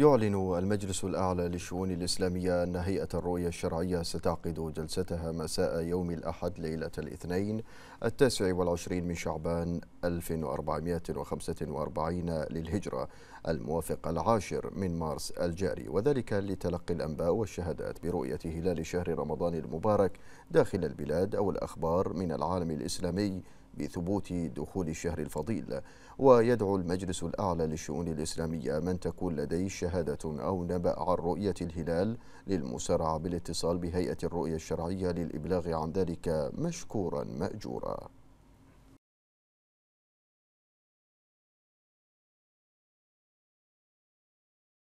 يعلن المجلس الأعلى للشؤون الإسلامية أن هيئة الرؤية الشرعية ستعقد جلستها مساء يوم الأحد ليلة الاثنين التاسع والعشرين من شعبان 1445 للهجرة الموافق العاشر من مارس الجاري وذلك لتلقي الأنباء والشهادات برؤية هلال شهر رمضان المبارك داخل البلاد أو الأخبار من العالم الإسلامي بثبوت دخول الشهر الفضيل ويدعو المجلس الأعلى للشؤون الإسلامية من تكون لديه شهادة أو نبأ عن رؤية الهلال للمسارعة بالاتصال بهيئة الرؤية الشرعية للإبلاغ عن ذلك مشكورا مأجورا